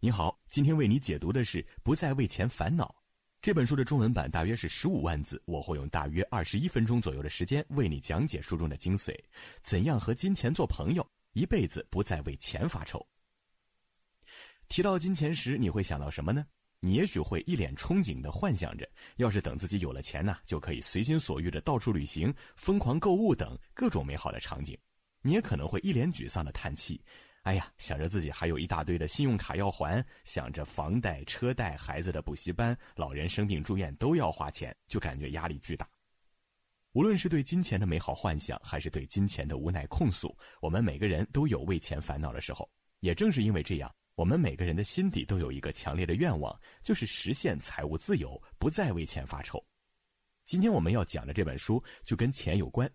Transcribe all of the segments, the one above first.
你好，今天为你解读的是《不再为钱烦恼》这本书的中文版，大约是十五万字，我会用大约二十一分钟左右的时间为你讲解书中的精髓，怎样和金钱做朋友，一辈子不再为钱发愁。提到金钱时，你会想到什么呢？你也许会一脸憧憬地幻想着，要是等自己有了钱呢，就可以随心所欲地到处旅行、疯狂购物等各种美好的场景。你也可能会一脸沮丧地叹气。哎呀，想着自己还有一大堆的信用卡要还，想着房贷、车贷、孩子的补习班、老人生病住院都要花钱，就感觉压力巨大。无论是对金钱的美好幻想，还是对金钱的无奈控诉，我们每个人都有为钱烦恼的时候。也正是因为这样，我们每个人的心底都有一个强烈的愿望，就是实现财务自由，不再为钱发愁。今天我们要讲的这本书就跟钱有关。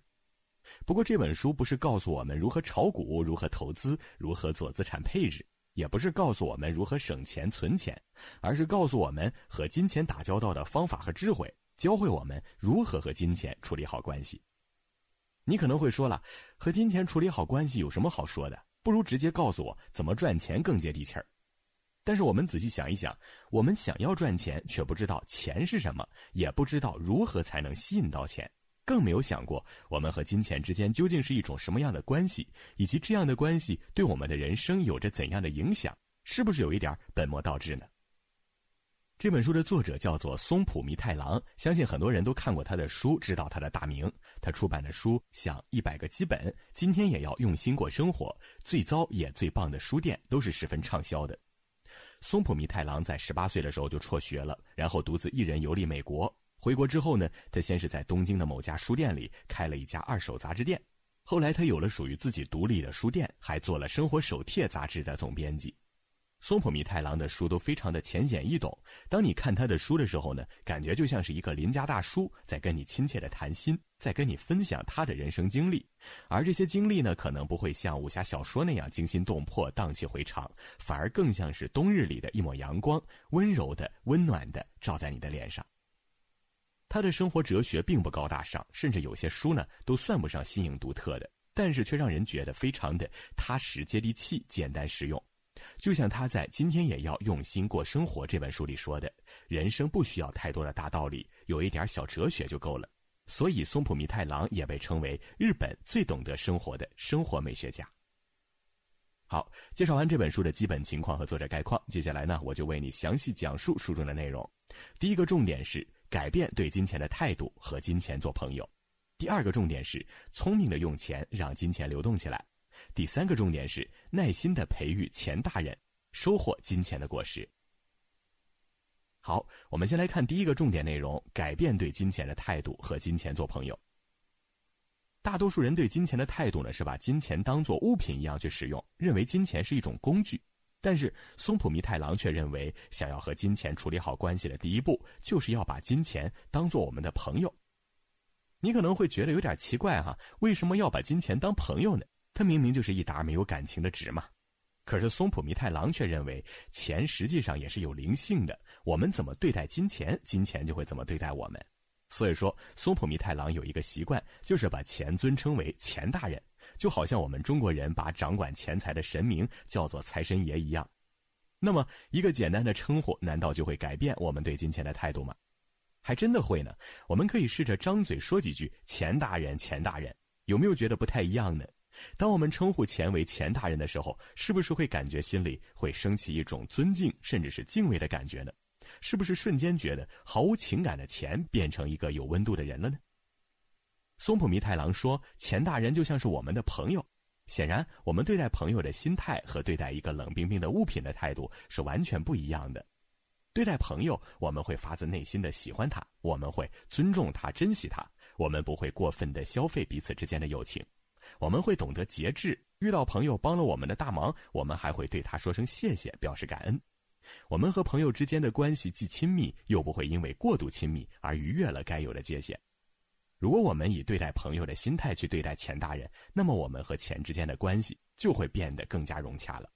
不过这本书不是告诉我们如何炒股、如何投资、如何做资产配置，也不是告诉我们如何省钱存钱，而是告诉我们和金钱打交道的方法和智慧，教会我们如何和金钱处理好关系。你可能会说了，和金钱处理好关系有什么好说的？不如直接告诉我怎么赚钱更接地气儿。但是我们仔细想一想，我们想要赚钱，却不知道钱是什么，也不知道如何才能吸引到钱。更没有想过，我们和金钱之间究竟是一种什么样的关系，以及这样的关系对我们的人生有着怎样的影响，是不是有一点本末倒置呢？这本书的作者叫做松浦弥太郎，相信很多人都看过他的书，知道他的大名。他出版的书像《一百个基本》《今天也要用心过生活》《最糟也最棒的书店》都是十分畅销的。松浦弥太郎在十八岁的时候就辍学了，然后独自一人游历美国。回国之后呢，他先是在东京的某家书店里开了一家二手杂志店，后来他有了属于自己独立的书店，还做了《生活手帖》杂志的总编辑。松浦弥太郎的书都非常的浅显易懂，当你看他的书的时候呢，感觉就像是一个邻家大叔在跟你亲切的谈心，在跟你分享他的人生经历。而这些经历呢，可能不会像武侠小说那样惊心动魄、荡气回肠，反而更像是冬日里的一抹阳光，温柔的、温暖的照在你的脸上。他的生活哲学并不高大上，甚至有些书呢都算不上新颖独特的，但是却让人觉得非常的踏实接地气、简单实用。就像他在《今天也要用心过生活》这本书里说的：“人生不需要太多的大道理，有一点小哲学就够了。”所以，松浦弥太郎也被称为日本最懂得生活的生活美学家。好，介绍完这本书的基本情况和作者概况，接下来呢，我就为你详细讲述书中的内容。第一个重点是。改变对金钱的态度和金钱做朋友，第二个重点是聪明的用钱，让金钱流动起来；第三个重点是耐心的培育钱大人，收获金钱的果实。好，我们先来看第一个重点内容：改变对金钱的态度和金钱做朋友。大多数人对金钱的态度呢，是把金钱当做物品一样去使用，认为金钱是一种工具。但是松浦弥太郎却认为，想要和金钱处理好关系的第一步，就是要把金钱当做我们的朋友。你可能会觉得有点奇怪哈，为什么要把金钱当朋友呢？它明明就是一沓没有感情的纸嘛。可是松浦弥太郎却认为，钱实际上也是有灵性的。我们怎么对待金钱，金钱就会怎么对待我们。所以说，松浦弥太郎有一个习惯，就是把钱尊称为“钱大人”。就好像我们中国人把掌管钱财的神明叫做财神爷一样，那么一个简单的称呼，难道就会改变我们对金钱的态度吗？还真的会呢。我们可以试着张嘴说几句“钱大人，钱大人”，有没有觉得不太一样呢？当我们称呼钱为“钱大人”的时候，是不是会感觉心里会升起一种尊敬，甚至是敬畏的感觉呢？是不是瞬间觉得毫无情感的钱变成一个有温度的人了呢？松浦弥太郎说：“钱大人就像是我们的朋友，显然，我们对待朋友的心态和对待一个冷冰冰的物品的态度是完全不一样的。对待朋友，我们会发自内心的喜欢他，我们会尊重他、珍惜他，我们不会过分的消费彼此之间的友情，我们会懂得节制。遇到朋友帮了我们的大忙，我们还会对他说声谢谢，表示感恩。我们和朋友之间的关系既亲密，又不会因为过度亲密而逾越了该有的界限。”如果我们以对待朋友的心态去对待钱大人，那么我们和钱之间的关系就会变得更加融洽了。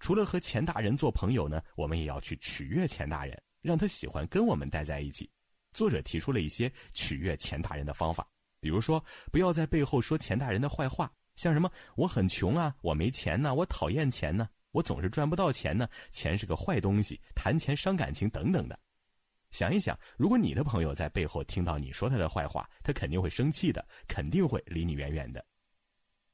除了和钱大人做朋友呢，我们也要去取悦钱大人，让他喜欢跟我们待在一起。作者提出了一些取悦钱大人的方法，比如说不要在背后说钱大人的坏话，像什么“我很穷啊，我没钱呐、我讨厌钱呐、我总是赚不到钱呢，钱是个坏东西，谈钱伤感情”等等的。想一想，如果你的朋友在背后听到你说他的坏话，他肯定会生气的，肯定会离你远远的。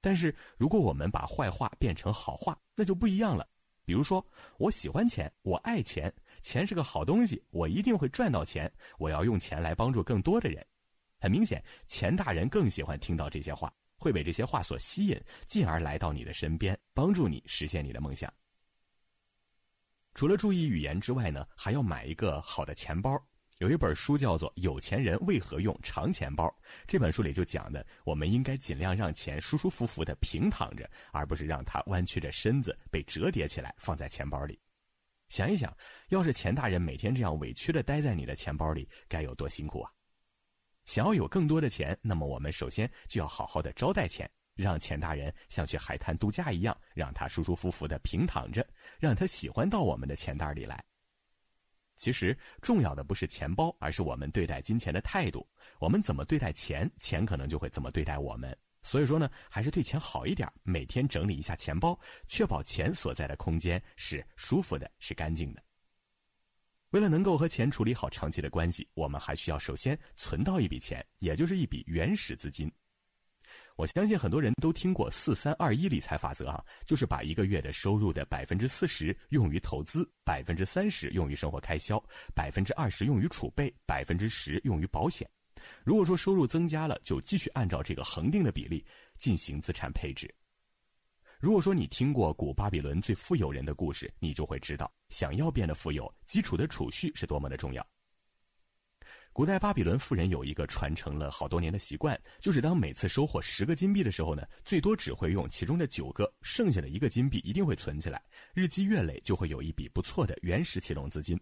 但是，如果我们把坏话变成好话，那就不一样了。比如说，我喜欢钱，我爱钱，钱是个好东西，我一定会赚到钱，我要用钱来帮助更多的人。很明显，钱大人更喜欢听到这些话，会被这些话所吸引，进而来到你的身边，帮助你实现你的梦想。除了注意语言之外呢，还要买一个好的钱包。有一本书叫做《有钱人为何用长钱包》，这本书里就讲的，我们应该尽量让钱舒舒服服地平躺着，而不是让它弯曲着身子被折叠起来放在钱包里。想一想，要是钱大人每天这样委屈地待在你的钱包里，该有多辛苦啊！想要有更多的钱，那么我们首先就要好好的招待钱。让钱大人像去海滩度假一样，让他舒舒服服的平躺着，让他喜欢到我们的钱袋里来。其实，重要的不是钱包，而是我们对待金钱的态度。我们怎么对待钱，钱可能就会怎么对待我们。所以说呢，还是对钱好一点，每天整理一下钱包，确保钱所在的空间是舒服的，是干净的。为了能够和钱处理好长期的关系，我们还需要首先存到一笔钱，也就是一笔原始资金。我相信很多人都听过“四三二一理财法则”哈，就是把一个月的收入的百分之四十用于投资，百分之三十用于生活开销，百分之二十用于储备，百分之十用于保险。如果说收入增加了，就继续按照这个恒定的比例进行资产配置。如果说你听过古巴比伦最富有人的故事，你就会知道，想要变得富有，基础的储蓄是多么的重要。古代巴比伦富人有一个传承了好多年的习惯，就是当每次收获十个金币的时候呢，最多只会用其中的九个，剩下的一个金币一定会存起来。日积月累，就会有一笔不错的原始启动资金。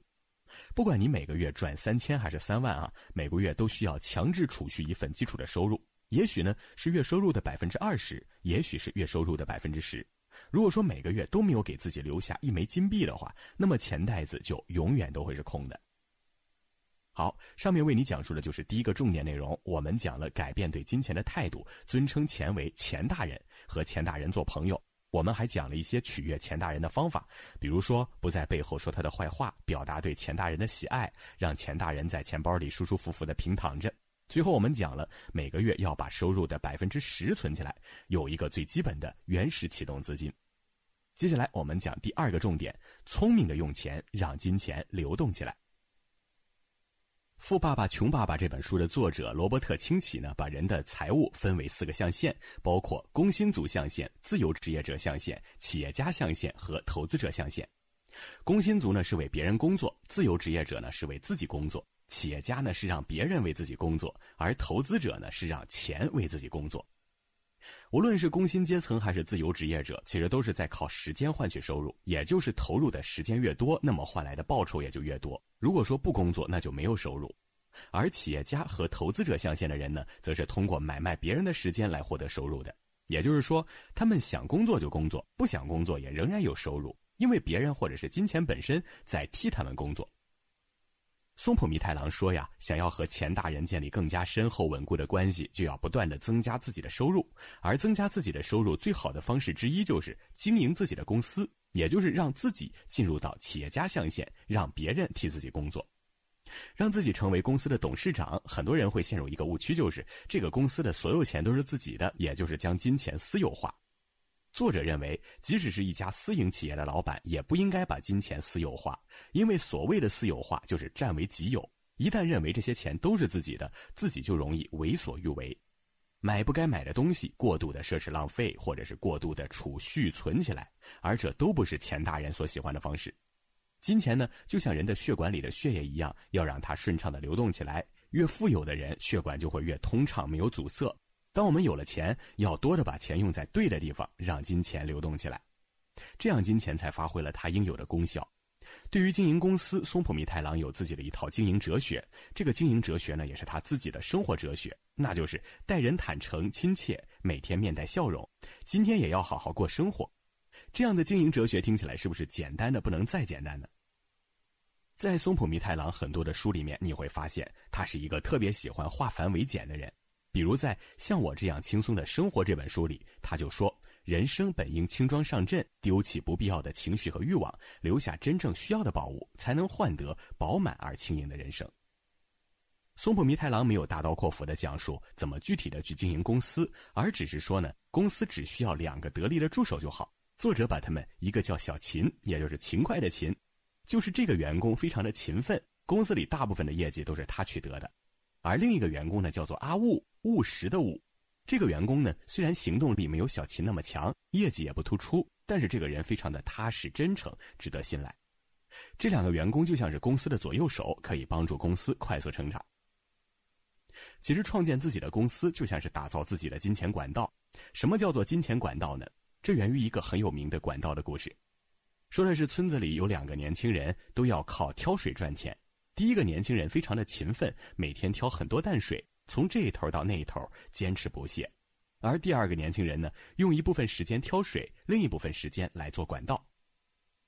不管你每个月赚三千还是三万啊，每个月都需要强制储蓄一份基础的收入。也许呢是月收入的百分之二十，也许是月收入的百分之十。如果说每个月都没有给自己留下一枚金币的话，那么钱袋子就永远都会是空的。好，上面为你讲述的就是第一个重点内容。我们讲了改变对金钱的态度，尊称钱为钱大人，和钱大人做朋友。我们还讲了一些取悦钱大人的方法，比如说不在背后说他的坏话，表达对钱大人的喜爱，让钱大人在钱包里舒舒服服的平躺着。最后，我们讲了每个月要把收入的百分之十存起来，有一个最基本的原始启动资金。接下来，我们讲第二个重点：聪明的用钱，让金钱流动起来。《富爸爸穷爸爸》这本书的作者罗伯特清崎呢，把人的财务分为四个象限，包括工薪族象限、自由职业者象限、企业家象限和投资者象限。工薪族呢是为别人工作，自由职业者呢是为自己工作，企业家呢是让别人为自己工作，而投资者呢是让钱为自己工作。无论是工薪阶层还是自由职业者，其实都是在靠时间换取收入，也就是投入的时间越多，那么换来的报酬也就越多。如果说不工作，那就没有收入。而企业家和投资者象限的人呢，则是通过买卖别人的时间来获得收入的，也就是说，他们想工作就工作，不想工作也仍然有收入，因为别人或者是金钱本身在替他们工作。松浦弥太郎说呀，想要和钱大人建立更加深厚稳固的关系，就要不断的增加自己的收入，而增加自己的收入最好的方式之一就是经营自己的公司，也就是让自己进入到企业家象限，让别人替自己工作，让自己成为公司的董事长。很多人会陷入一个误区，就是这个公司的所有钱都是自己的，也就是将金钱私有化。作者认为，即使是一家私营企业的老板，也不应该把金钱私有化，因为所谓的私有化就是占为己有。一旦认为这些钱都是自己的，自己就容易为所欲为，买不该买的东西，过度的奢侈浪费，或者是过度的储蓄存起来，而这都不是钱大人所喜欢的方式。金钱呢，就像人的血管里的血液一样，要让它顺畅的流动起来。越富有的人，血管就会越通畅，没有阻塞。当我们有了钱，要多的把钱用在对的地方，让金钱流动起来，这样金钱才发挥了它应有的功效。对于经营公司，松浦弥太郎有自己的一套经营哲学。这个经营哲学呢，也是他自己的生活哲学，那就是待人坦诚、亲切，每天面带笑容，今天也要好好过生活。这样的经营哲学听起来是不是简单的不能再简单呢？在松浦弥太郎很多的书里面，你会发现他是一个特别喜欢化繁为简的人。比如在《像我这样轻松的生活》这本书里，他就说：“人生本应轻装上阵，丢弃不必要的情绪和欲望，留下真正需要的宝物，才能换得饱满而轻盈的人生。”松浦弥太郎没有大刀阔斧的讲述怎么具体的去经营公司，而只是说呢，公司只需要两个得力的助手就好。作者把他们一个叫小秦，也就是勤快的秦，就是这个员工非常的勤奋，公司里大部分的业绩都是他取得的。而另一个员工呢，叫做阿务务实的务。这个员工呢，虽然行动力没有小齐那么强，业绩也不突出，但是这个人非常的踏实真诚，值得信赖。这两个员工就像是公司的左右手，可以帮助公司快速成长。其实创建自己的公司就像是打造自己的金钱管道。什么叫做金钱管道呢？这源于一个很有名的管道的故事。说的是村子里有两个年轻人，都要靠挑水赚钱。第一个年轻人非常的勤奋，每天挑很多淡水，从这一头到那一头坚持不懈。而第二个年轻人呢，用一部分时间挑水，另一部分时间来做管道。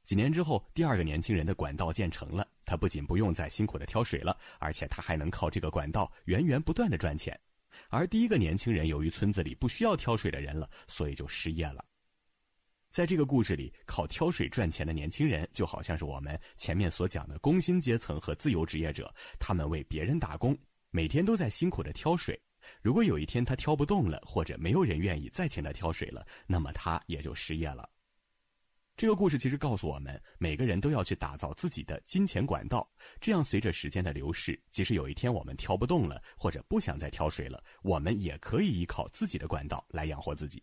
几年之后，第二个年轻人的管道建成了，他不仅不用再辛苦的挑水了，而且他还能靠这个管道源源不断的赚钱。而第一个年轻人由于村子里不需要挑水的人了，所以就失业了。在这个故事里，靠挑水赚钱的年轻人就好像是我们前面所讲的工薪阶层和自由职业者，他们为别人打工，每天都在辛苦的挑水。如果有一天他挑不动了，或者没有人愿意再请他挑水了，那么他也就失业了。这个故事其实告诉我们，每个人都要去打造自己的金钱管道，这样随着时间的流逝，即使有一天我们挑不动了，或者不想再挑水了，我们也可以依靠自己的管道来养活自己。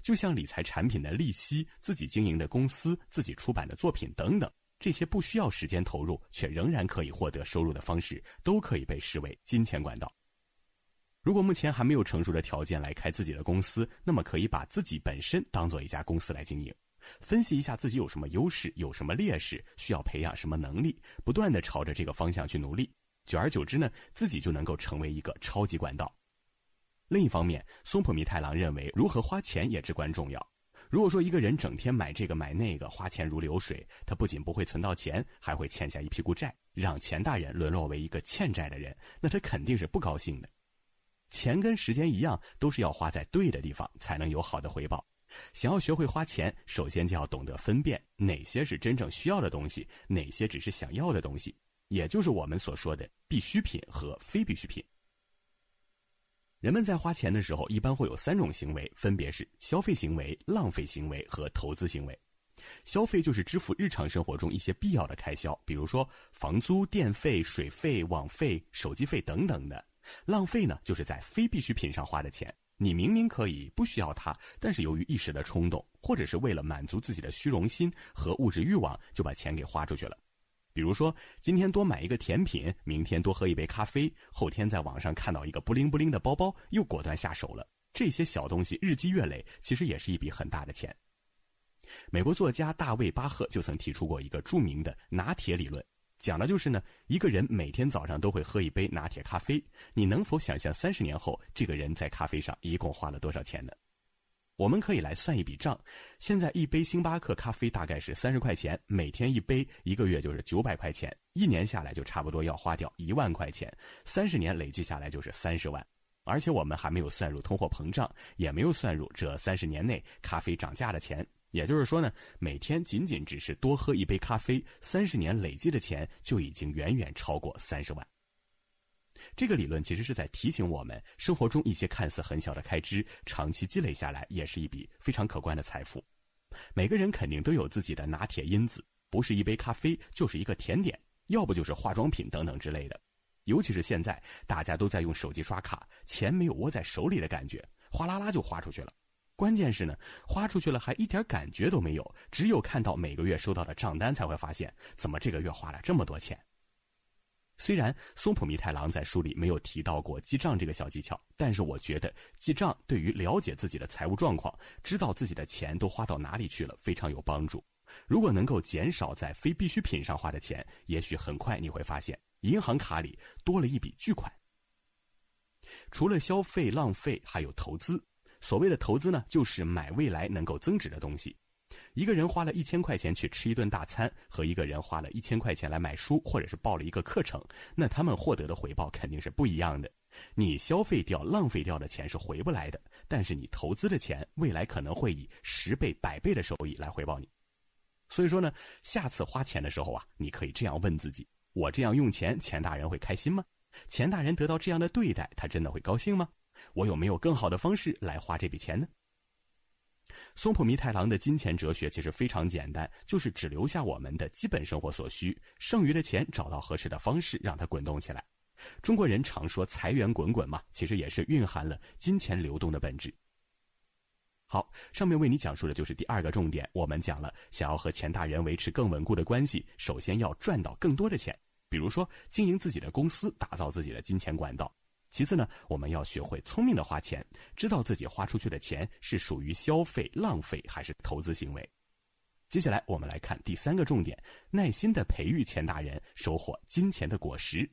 就像理财产品的利息、自己经营的公司、自己出版的作品等等，这些不需要时间投入却仍然可以获得收入的方式，都可以被视为金钱管道。如果目前还没有成熟的条件来开自己的公司，那么可以把自己本身当做一家公司来经营，分析一下自己有什么优势、有什么劣势，需要培养什么能力，不断的朝着这个方向去努力，久而久之呢，自己就能够成为一个超级管道。另一方面，松浦弥太郎认为，如何花钱也至关重要。如果说一个人整天买这个买那个，花钱如流水，他不仅不会存到钱，还会欠下一屁股债，让钱大人沦落为一个欠债的人，那他肯定是不高兴的。钱跟时间一样，都是要花在对的地方才能有好的回报。想要学会花钱，首先就要懂得分辨哪些是真正需要的东西，哪些只是想要的东西，也就是我们所说的必需品和非必需品。人们在花钱的时候，一般会有三种行为，分别是消费行为、浪费行为和投资行为。消费就是支付日常生活中一些必要的开销，比如说房租、电费、水费、网费、手机费等等的。浪费呢，就是在非必需品上花的钱。你明明可以不需要它，但是由于一时的冲动，或者是为了满足自己的虚荣心和物质欲望，就把钱给花出去了。比如说，今天多买一个甜品，明天多喝一杯咖啡，后天在网上看到一个不灵不灵的包包，又果断下手了。这些小东西日积月累，其实也是一笔很大的钱。美国作家大卫·巴赫就曾提出过一个著名的拿铁理论，讲的就是呢，一个人每天早上都会喝一杯拿铁咖啡，你能否想象三十年后，这个人在咖啡上一共花了多少钱呢？我们可以来算一笔账，现在一杯星巴克咖啡大概是三十块钱，每天一杯，一个月就是九百块钱，一年下来就差不多要花掉一万块钱，三十年累计下来就是三十万，而且我们还没有算入通货膨胀，也没有算入这三十年内咖啡涨价的钱。也就是说呢，每天仅仅只是多喝一杯咖啡，三十年累计的钱就已经远远超过三十万。这个理论其实是在提醒我们，生活中一些看似很小的开支，长期积累下来也是一笔非常可观的财富。每个人肯定都有自己的拿铁因子，不是一杯咖啡，就是一个甜点，要不就是化妆品等等之类的。尤其是现在，大家都在用手机刷卡，钱没有握在手里的感觉，哗啦啦就花出去了。关键是呢，花出去了还一点感觉都没有，只有看到每个月收到的账单，才会发现怎么这个月花了这么多钱。虽然松浦弥太郎在书里没有提到过记账这个小技巧，但是我觉得记账对于了解自己的财务状况、知道自己的钱都花到哪里去了非常有帮助。如果能够减少在非必需品上花的钱，也许很快你会发现银行卡里多了一笔巨款。除了消费浪费，还有投资。所谓的投资呢，就是买未来能够增值的东西。一个人花了一千块钱去吃一顿大餐，和一个人花了一千块钱来买书或者是报了一个课程，那他们获得的回报肯定是不一样的。你消费掉、浪费掉的钱是回不来的，但是你投资的钱，未来可能会以十倍、百倍的收益来回报你。所以说呢，下次花钱的时候啊，你可以这样问自己：我这样用钱，钱大人会开心吗？钱大人得到这样的对待，他真的会高兴吗？我有没有更好的方式来花这笔钱呢？松浦弥太郎的金钱哲学其实非常简单，就是只留下我们的基本生活所需，剩余的钱找到合适的方式让它滚动起来。中国人常说财源滚滚嘛，其实也是蕴含了金钱流动的本质。好，上面为你讲述的就是第二个重点，我们讲了想要和钱大人维持更稳固的关系，首先要赚到更多的钱，比如说经营自己的公司，打造自己的金钱管道。其次呢，我们要学会聪明的花钱，知道自己花出去的钱是属于消费浪费还是投资行为。接下来我们来看第三个重点：耐心的培育钱大人，收获金钱的果实。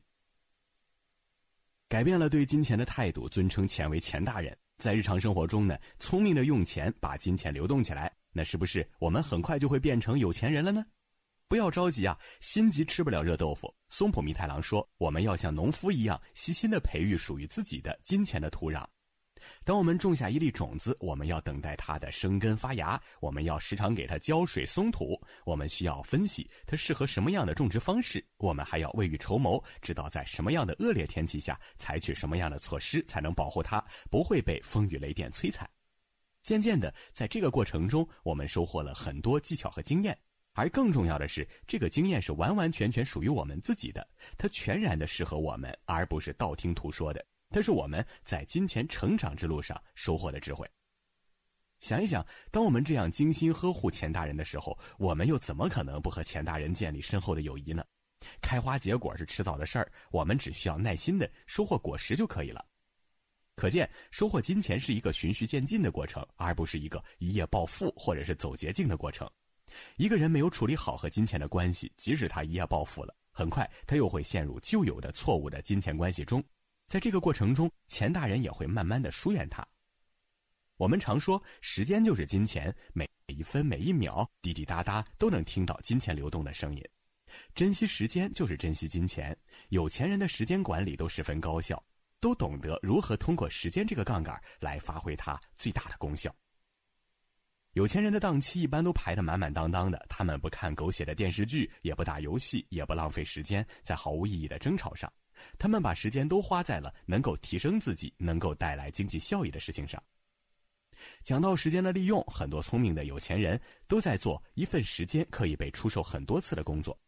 改变了对金钱的态度，尊称钱为钱大人。在日常生活中呢，聪明的用钱，把金钱流动起来，那是不是我们很快就会变成有钱人了呢？不要着急啊，心急吃不了热豆腐。松浦弥太郎说：“我们要像农夫一样细心地培育属于自己的金钱的土壤。当我们种下一粒种子，我们要等待它的生根发芽；我们要时常给它浇水松土。我们需要分析它适合什么样的种植方式。我们还要未雨绸缪，知道在什么样的恶劣天气下采取什么样的措施，才能保护它不会被风雨雷电摧残。渐渐的，在这个过程中，我们收获了很多技巧和经验。”而更重要的是，这个经验是完完全全属于我们自己的，它全然的适合我们，而不是道听途说的。它是我们在金钱成长之路上收获的智慧。想一想，当我们这样精心呵护钱大人的时候，我们又怎么可能不和钱大人建立深厚的友谊呢？开花结果是迟早的事儿，我们只需要耐心的收获果实就可以了。可见，收获金钱是一个循序渐进的过程，而不是一个一夜暴富或者是走捷径的过程。一个人没有处理好和金钱的关系，即使他一夜暴富了，很快他又会陷入旧有的错误的金钱关系中。在这个过程中，钱大人也会慢慢的疏远他。我们常说，时间就是金钱，每一分每一秒滴滴答答都能听到金钱流动的声音。珍惜时间就是珍惜金钱。有钱人的时间管理都十分高效，都懂得如何通过时间这个杠杆来发挥它最大的功效。有钱人的档期一般都排得满满当当的，他们不看狗血的电视剧，也不打游戏，也不浪费时间在毫无意义的争吵上，他们把时间都花在了能够提升自己、能够带来经济效益的事情上。讲到时间的利用，很多聪明的有钱人都在做一份时间可以被出售很多次的工作。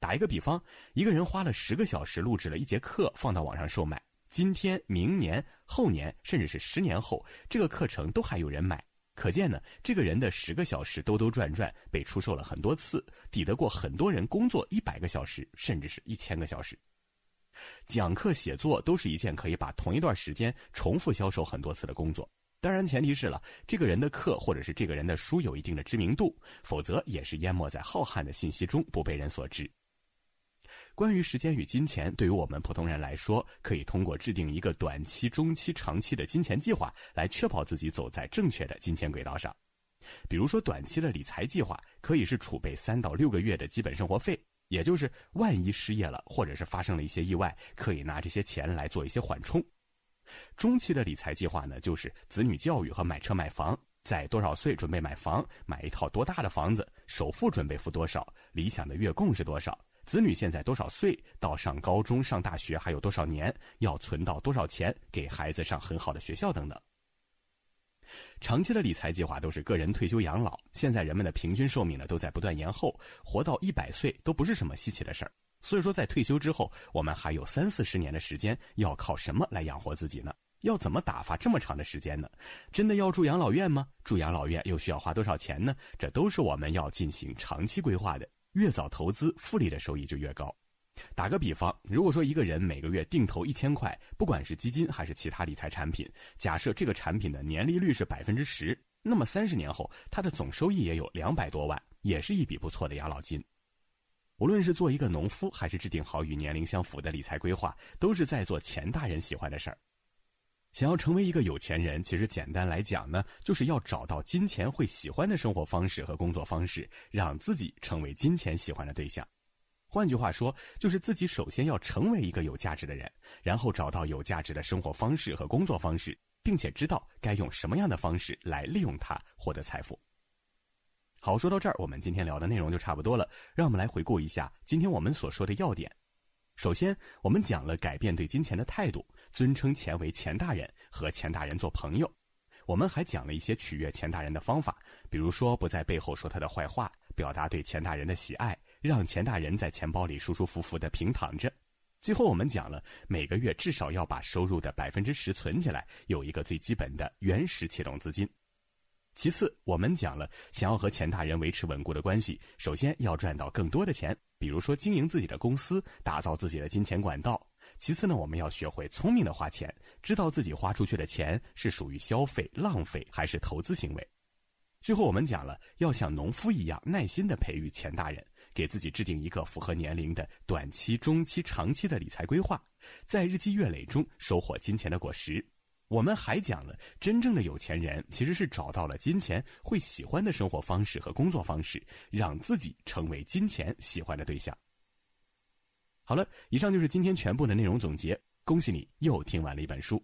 打一个比方，一个人花了十个小时录制了一节课，放到网上售卖，今天、明年、后年，甚至是十年后，这个课程都还有人买。可见呢，这个人的十个小时兜兜转转被出售了很多次，抵得过很多人工作一百个小时，甚至是一千个小时。讲课、写作都是一件可以把同一段时间重复销售很多次的工作。当然，前提是了这个人的课或者是这个人的书有一定的知名度，否则也是淹没在浩瀚的信息中，不被人所知。关于时间与金钱，对于我们普通人来说，可以通过制定一个短期、中期、长期的金钱计划，来确保自己走在正确的金钱轨道上。比如说，短期的理财计划可以是储备三到六个月的基本生活费，也就是万一失业了或者是发生了一些意外，可以拿这些钱来做一些缓冲。中期的理财计划呢，就是子女教育和买车买房，在多少岁准备买房，买一套多大的房子，首付准备付多少，理想的月供是多少。子女现在多少岁？到上高中、上大学还有多少年？要存到多少钱给孩子上很好的学校等等。长期的理财计划都是个人退休养老。现在人们的平均寿命呢都在不断延后，活到一百岁都不是什么稀奇的事儿。所以说，在退休之后，我们还有三四十年的时间，要靠什么来养活自己呢？要怎么打发这么长的时间呢？真的要住养老院吗？住养老院又需要花多少钱呢？这都是我们要进行长期规划的。越早投资，复利的收益就越高。打个比方，如果说一个人每个月定投一千块，不管是基金还是其他理财产品，假设这个产品的年利率是百分之十，那么三十年后，他的总收益也有两百多万，也是一笔不错的养老金。无论是做一个农夫，还是制定好与年龄相符的理财规划，都是在做钱大人喜欢的事儿。想要成为一个有钱人，其实简单来讲呢，就是要找到金钱会喜欢的生活方式和工作方式，让自己成为金钱喜欢的对象。换句话说，就是自己首先要成为一个有价值的人，然后找到有价值的生活方式和工作方式，并且知道该用什么样的方式来利用它获得财富。好，说到这儿，我们今天聊的内容就差不多了。让我们来回顾一下今天我们所说的要点。首先，我们讲了改变对金钱的态度。尊称钱为钱大人，和钱大人做朋友。我们还讲了一些取悦钱大人的方法，比如说不在背后说他的坏话，表达对钱大人的喜爱，让钱大人在钱包里舒舒服服的平躺着。最后，我们讲了每个月至少要把收入的百分之十存起来，有一个最基本的原始启动资金。其次，我们讲了想要和钱大人维持稳固的关系，首先要赚到更多的钱，比如说经营自己的公司，打造自己的金钱管道。其次呢，我们要学会聪明的花钱，知道自己花出去的钱是属于消费、浪费还是投资行为。最后，我们讲了要像农夫一样耐心的培育钱大人，给自己制定一个符合年龄的短期、中期、长期的理财规划，在日积月累中收获金钱的果实。我们还讲了，真正的有钱人其实是找到了金钱会喜欢的生活方式和工作方式，让自己成为金钱喜欢的对象。好了，以上就是今天全部的内容总结。恭喜你又听完了一本书。